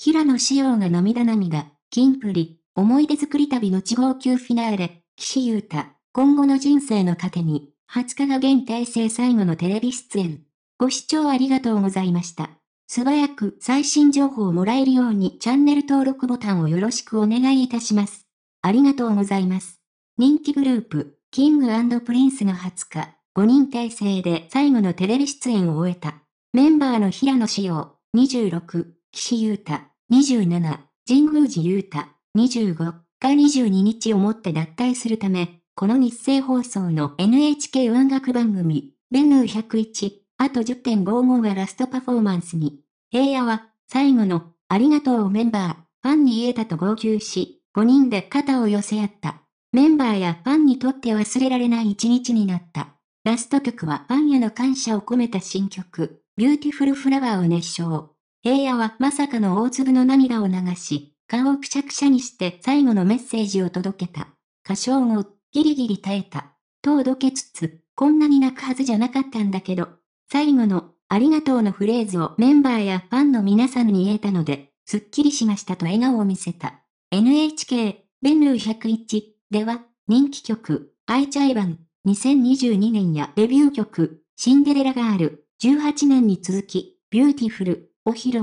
平野紫耀が涙涙、金プリ、思い出作り旅の地方級フィナーレ、岸優太、今後の人生の糧に、20日が限定制最後のテレビ出演。ご視聴ありがとうございました。素早く最新情報をもらえるようにチャンネル登録ボタンをよろしくお願いいたします。ありがとうございます。人気グループ、キングプリンスが20日、5人体制で最後のテレビ出演を終えた。メンバーの平野紫耀、26、岸優太、27、神宮寺雄太、25が22日をもって脱退するため、この日清放送の NHK 音楽番組、ベヌー101、あと10.55がラストパフォーマンスに、平野は、最後の、ありがとうメンバー、ファンに言えたと号泣し、5人で肩を寄せ合った。メンバーやファンにとって忘れられない一日になった。ラスト曲はファンへの感謝を込めた新曲、ビューティフルフラワーを熱唱。平野はまさかの大粒の涙を流し、顔をくしゃくしゃにして最後のメッセージを届けた。歌唱後、ギリギリ耐えた。とおどけつつ、こんなに泣くはずじゃなかったんだけど、最後の、ありがとうのフレーズをメンバーやファンの皆さんに言えたので、すっきりしましたと笑顔を見せた。NHK、ベンルー101では、人気曲、アイチャイバン、2022年やデビュー曲、シンデレラガール、18年に続き、ビューティフル、お披露。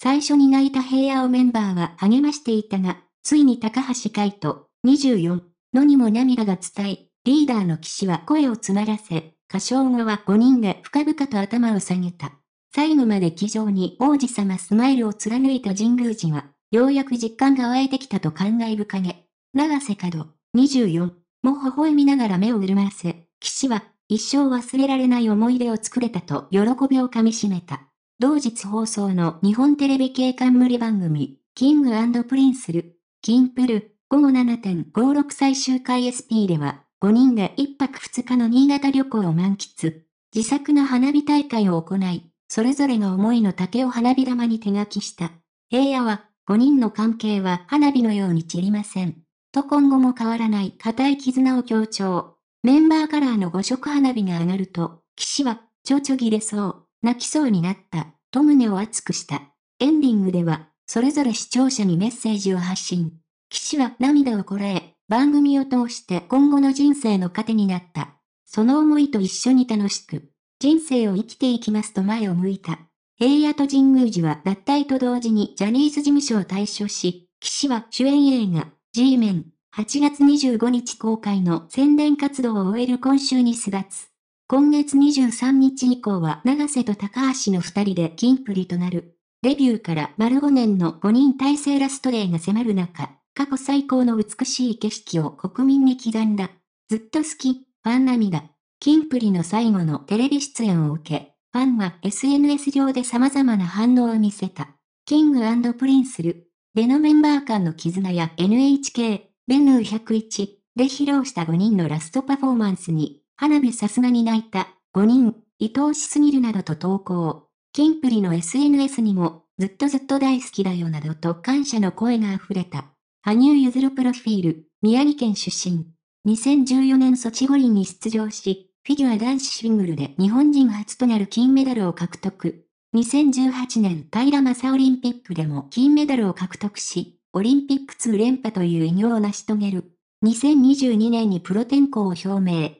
最初に泣いた平野をメンバーは励ましていたが、ついに高橋海人、24のにも涙が伝え、リーダーの騎士は声を詰まらせ、歌唱後は5人で深々と頭を下げた。最後まで気丈に王子様スマイルを貫いた神宮寺は、ようやく実感が湧いてきたと感慨深げ。長瀬角、24も微笑みながら目を潤ませ、騎士は一生忘れられない思い出を作れたと喜びをかみしめた。同日放送の日本テレビ系冠番組、キングプリンスル、キンプル、午後7.56最終回 SP では、5人が1泊2日の新潟旅行を満喫。自作の花火大会を行い、それぞれが思いの竹を花火玉に手書きした。平野は、5人の関係は花火のように散りません。と今後も変わらない固い絆を強調。メンバーカラーの5色花火が上がると、騎士は、ちょちょぎれそう。泣きそうになった、と胸を熱くした。エンディングでは、それぞれ視聴者にメッセージを発信。騎士は涙をこらえ、番組を通して今後の人生の糧になった。その思いと一緒に楽しく、人生を生きていきますと前を向いた。平野と神宮寺は脱退と同時にジャニーズ事務所を退所し、騎士は主演映画、G メン、8月25日公開の宣伝活動を終える今週に巣立つ。今月23日以降は長瀬と高橋の二人で金プリとなる。デビューから丸5年の5人体制ラストデーが迫る中、過去最高の美しい景色を国民に刻んだ。ずっと好き、ファン涙。金プリの最後のテレビ出演を受け、ファンは SNS 上で様々な反応を見せた。キングプリンスル、でのメンバー間の絆や NHK、ベヌー101で披露した5人のラストパフォーマンスに花火さすがに泣いた、5人、愛おしすぎるなどと投稿。キンプリの SNS にも、ずっとずっと大好きだよなどと感謝の声が溢れた。羽生結弦プロフィール、宮城県出身。2014年ソチ五輪に出場し、フィギュア男子シングルで日本人初となる金メダルを獲得。2018年平正オリンピックでも金メダルを獲得し、オリンピック2連覇という偉業を成し遂げる。2022年にプロ転向を表明。